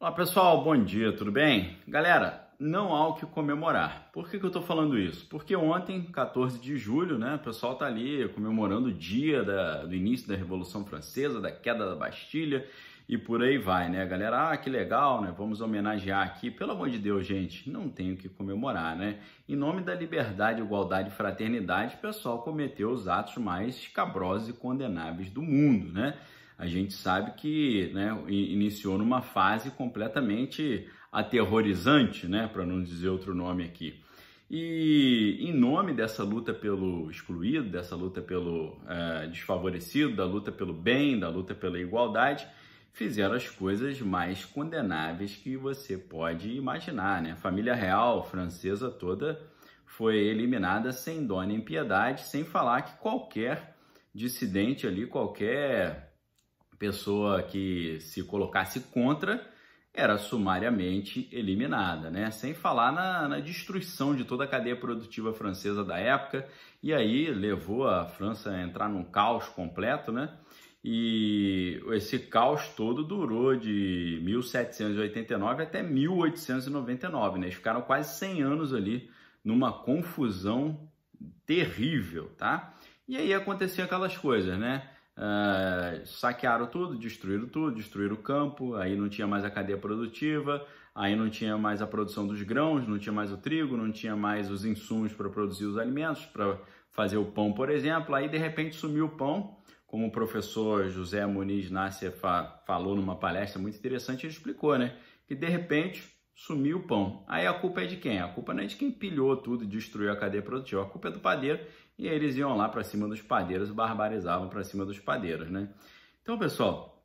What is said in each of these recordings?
Olá pessoal, bom dia, tudo bem? Galera, não há o que comemorar. Por que, que eu estou falando isso? Porque ontem, 14 de julho, né, o pessoal está ali comemorando o dia da, do início da Revolução Francesa, da queda da Bastilha e por aí vai, né, galera? Ah, que legal, né? Vamos homenagear aqui. Pelo amor de Deus, gente, não tem o que comemorar, né? Em nome da liberdade, igualdade e fraternidade, o pessoal cometeu os atos mais escabrosos e condenáveis do mundo, né? a gente sabe que né, iniciou numa fase completamente aterrorizante, né, para não dizer outro nome aqui. E em nome dessa luta pelo excluído, dessa luta pelo é, desfavorecido, da luta pelo bem, da luta pela igualdade, fizeram as coisas mais condenáveis que você pode imaginar, né? A família real francesa toda foi eliminada sem dó nem piedade, sem falar que qualquer dissidente ali, qualquer pessoa que se colocasse contra era sumariamente eliminada, né? Sem falar na, na, destruição de toda a cadeia produtiva francesa da época, e aí levou a França a entrar num caos completo, né? E esse caos todo durou de 1789 até 1899, né? Eles ficaram quase 100 anos ali numa confusão terrível, tá? E aí aconteciam aquelas coisas, né? Ah, saquearam tudo, destruíram tudo, destruíram o campo, aí não tinha mais a cadeia produtiva, aí não tinha mais a produção dos grãos, não tinha mais o trigo, não tinha mais os insumos para produzir os alimentos, para fazer o pão, por exemplo, aí de repente sumiu o pão, como o professor José Muniz Nasser fa falou numa palestra muito interessante, ele explicou, né, que de repente sumiu o pão. Aí a culpa é de quem? A culpa não é de quem pilhou tudo, e destruiu a cadeia produtiva, a culpa é do padeiro e eles iam lá para cima dos padeiros, barbarizavam para cima dos padeiros, né? Então, pessoal,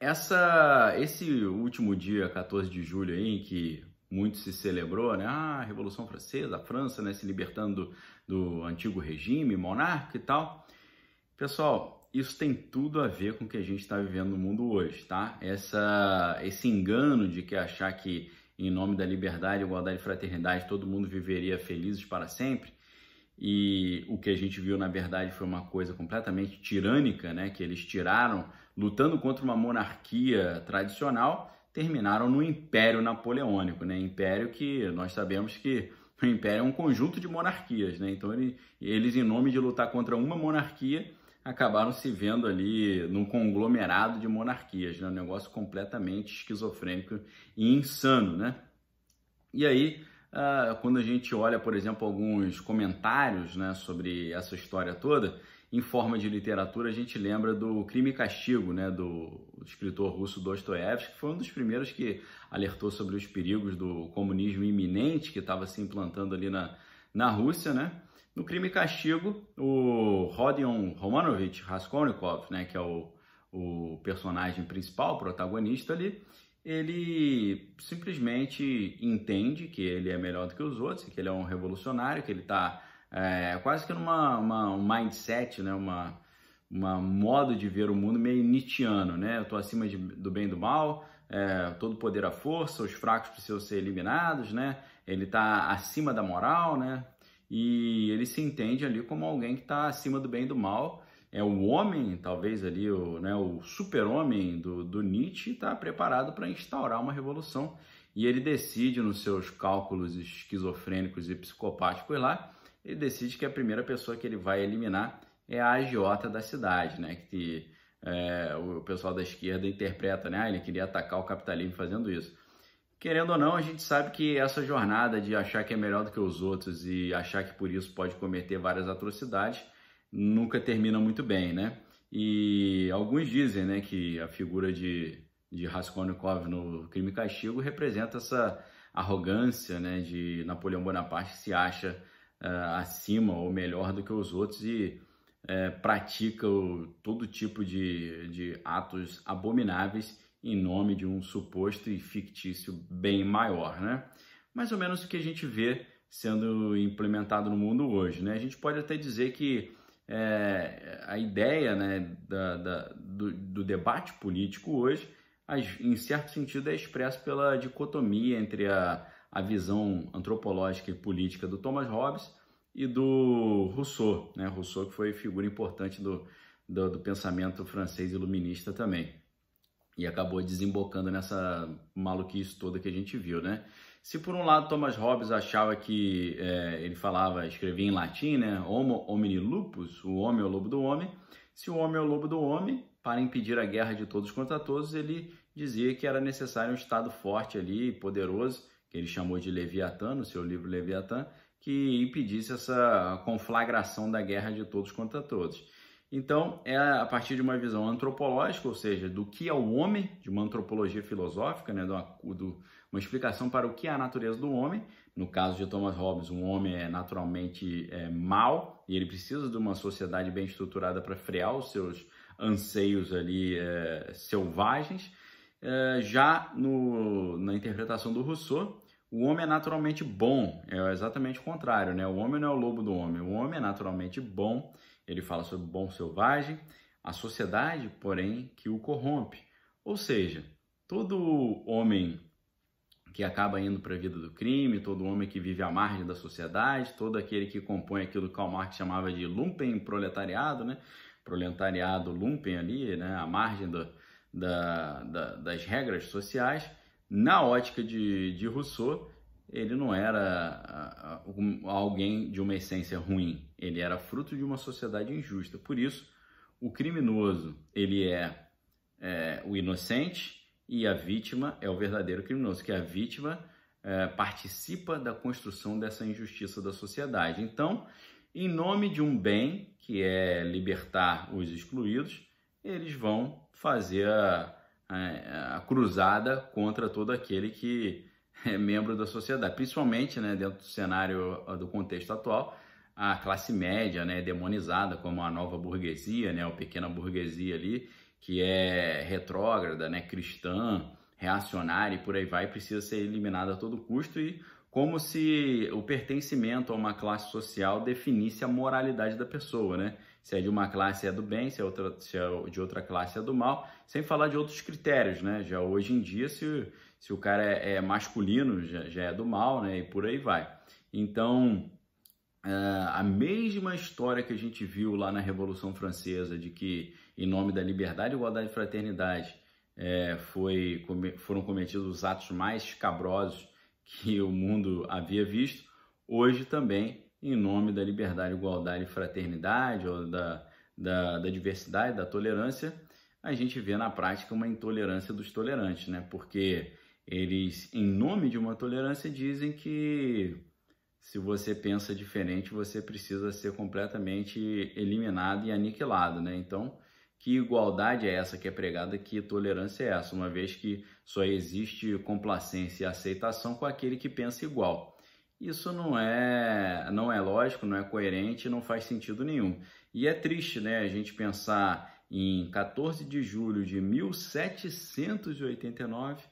essa, esse último dia, 14 de julho, aí, em que muito se celebrou, né? Ah, a Revolução Francesa, a França, né? Se libertando do, do antigo regime monarca e tal. Pessoal, isso tem tudo a ver com o que a gente está vivendo no mundo hoje, tá? Essa, esse engano de que achar que em nome da liberdade, igualdade e fraternidade todo mundo viveria felizes para sempre e o que a gente viu na verdade foi uma coisa completamente tirânica, né, que eles tiraram, lutando contra uma monarquia tradicional, terminaram no Império Napoleônico, né, império que nós sabemos que o império é um conjunto de monarquias, né, então ele, eles em nome de lutar contra uma monarquia acabaram se vendo ali num conglomerado de monarquias, né, um negócio completamente esquizofrênico e insano, né, e aí uh, quando a gente olha, por exemplo, alguns comentários né, sobre essa história toda, em forma de literatura, a gente lembra do Crime e Castigo, né, do escritor russo Dostoiévski, que foi um dos primeiros que alertou sobre os perigos do comunismo iminente que estava se implantando ali na, na Rússia, né? No Crime e Castigo, o Rodion Romanovich Raskolnikov, né, que é o, o personagem principal, protagonista ali, ele simplesmente entende que ele é melhor do que os outros, que ele é um revolucionário, que ele está é, quase que numa uma, um mindset, né? uma, uma modo de ver o mundo meio Nietzscheano, né? Eu estou acima de, do bem e do mal, é, todo poder à força, os fracos precisam ser eliminados, né? Ele está acima da moral, né? E ele se entende ali como alguém que está acima do bem e do mal, é o homem, talvez ali o, né, o super-homem do, do Nietzsche, está preparado para instaurar uma revolução. E ele decide, nos seus cálculos esquizofrênicos e psicopáticos lá, ele decide que a primeira pessoa que ele vai eliminar é a agiota da cidade, né? Que é, o pessoal da esquerda interpreta, né? Ah, ele queria atacar o capitalismo fazendo isso. Querendo ou não, a gente sabe que essa jornada de achar que é melhor do que os outros e achar que por isso pode cometer várias atrocidades nunca terminam muito bem, né? E alguns dizem né, que a figura de, de Raskolnikov no Crime e Castigo representa essa arrogância né, de Napoleão Bonaparte que se acha uh, acima ou melhor do que os outros e uh, pratica o, todo tipo de, de atos abomináveis em nome de um suposto e fictício bem maior, né? Mais ou menos o que a gente vê sendo implementado no mundo hoje, né? A gente pode até dizer que é, a ideia né, da, da, do, do, debate político hoje, em certo sentido, é expressa pela dicotomia entre a, a visão antropológica e política do Thomas Hobbes e do Rousseau, né? Rousseau que foi figura importante do, do, do pensamento francês iluminista também e acabou desembocando nessa maluquice toda que a gente viu, né? Se por um lado Thomas Hobbes achava que é, ele falava, escrevia em latim, né, homo homini lupus, o homem é o lobo do homem, se o homem é o lobo do homem, para impedir a guerra de todos contra todos, ele dizia que era necessário um Estado forte ali, poderoso, que ele chamou de Leviatã, no seu livro Leviatã, que impedisse essa conflagração da guerra de todos contra todos. Então, é a partir de uma visão antropológica, ou seja, do que é o homem, de uma antropologia filosófica, né, do, do uma explicação para o que é a natureza do homem. No caso de Thomas Hobbes, um homem é naturalmente é, mal e ele precisa de uma sociedade bem estruturada para frear os seus anseios ali é, selvagens. É, já no, na interpretação do Rousseau, o homem é naturalmente bom, é exatamente o contrário, né? O homem não é o lobo do homem, o homem é naturalmente bom, ele fala sobre bom selvagem, a sociedade, porém, que o corrompe. Ou seja, todo homem que acaba indo para a vida do crime, todo homem que vive à margem da sociedade, todo aquele que compõe aquilo que Karl Marx chamava de lumpen proletariado, né? proletariado lumpen ali, né? à margem do, da, da, das regras sociais, na ótica de, de Rousseau, ele não era alguém de uma essência ruim, ele era fruto de uma sociedade injusta. Por isso, o criminoso ele é, é o inocente, e a vítima é o verdadeiro criminoso, que a vítima é, participa da construção dessa injustiça da sociedade. Então, em nome de um bem, que é libertar os excluídos, eles vão fazer a, a, a cruzada contra todo aquele que é membro da sociedade, principalmente né, dentro do cenário ah, do contexto atual, a classe média né, demonizada como a nova burguesia, né, a pequena burguesia ali, que é retrógrada, né, cristã, reacionária e por aí vai, precisa ser eliminada a todo custo e como se o pertencimento a uma classe social definisse a moralidade da pessoa, né? Se é de uma classe é do bem, se é, outra, se é de outra classe é do mal, sem falar de outros critérios, né? Já hoje em dia, se, se o cara é, é masculino, já, já é do mal, né? E por aí vai. Então, ah, a mesma história que a gente viu lá na Revolução Francesa, de que em nome da liberdade, igualdade e fraternidade é, foi, foram cometidos os atos mais escabrosos que o mundo havia visto, hoje também, em nome da liberdade, igualdade e fraternidade, ou da, da, da diversidade, da tolerância, a gente vê na prática uma intolerância dos tolerantes, né? porque eles, em nome de uma tolerância, dizem que se você pensa diferente, você precisa ser completamente eliminado e aniquilado, né? Então, que igualdade é essa que é pregada, que tolerância é essa, uma vez que só existe complacência e aceitação com aquele que pensa igual. Isso não é, não é lógico, não é coerente, não faz sentido nenhum. E é triste, né, a gente pensar em 14 de julho de 1789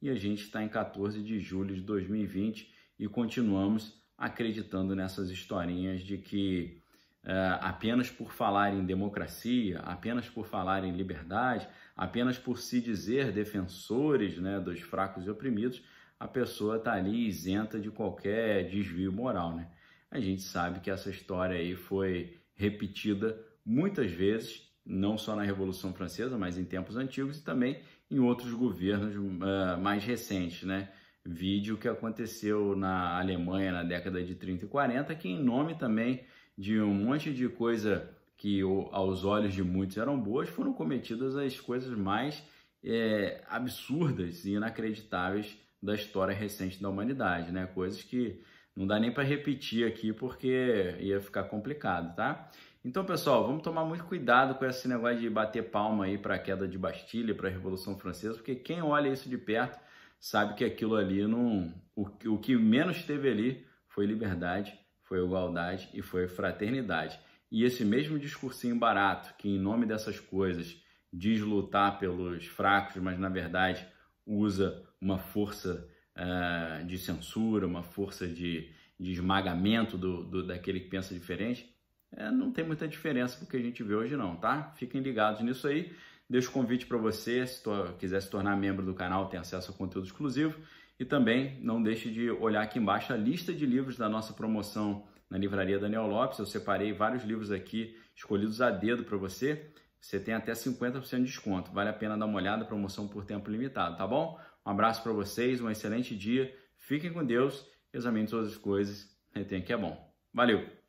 e a gente está em 14 de julho de 2020 e continuamos acreditando nessas historinhas de que uh, apenas por falar em democracia, apenas por falar em liberdade, apenas por se dizer defensores né, dos fracos e oprimidos, a pessoa está ali isenta de qualquer desvio moral. Né? A gente sabe que essa história aí foi repetida muitas vezes, não só na Revolução Francesa, mas em tempos antigos e também em outros governos uh, mais recentes, né? Vídeo que aconteceu na Alemanha na década de 30 e 40, que em nome também de um monte de coisa que aos olhos de muitos eram boas, foram cometidas as coisas mais é, absurdas e inacreditáveis da história recente da humanidade, né? Coisas que não dá nem para repetir aqui porque ia ficar complicado, tá? Então, pessoal, vamos tomar muito cuidado com esse negócio de bater palma aí para a queda de Bastilha, para a Revolução Francesa, porque quem olha isso de perto sabe que aquilo ali não. O, o que menos teve ali foi liberdade, foi igualdade e foi fraternidade. E esse mesmo discursinho barato, que em nome dessas coisas diz lutar pelos fracos, mas na verdade usa uma força uh, de censura, uma força de, de esmagamento do, do, daquele que pensa diferente, é, não tem muita diferença com o que a gente vê hoje não, tá? Fiquem ligados nisso aí. Deixo o convite para você, se quiser se tornar membro do canal, tem acesso a conteúdo exclusivo. E também não deixe de olhar aqui embaixo a lista de livros da nossa promoção na Livraria Daniel Lopes. Eu separei vários livros aqui escolhidos a dedo para você. Você tem até 50% de desconto. Vale a pena dar uma olhada, promoção por tempo limitado, tá bom? Um abraço para vocês, um excelente dia. Fiquem com Deus, examine todas as coisas, retém que é bom. Valeu!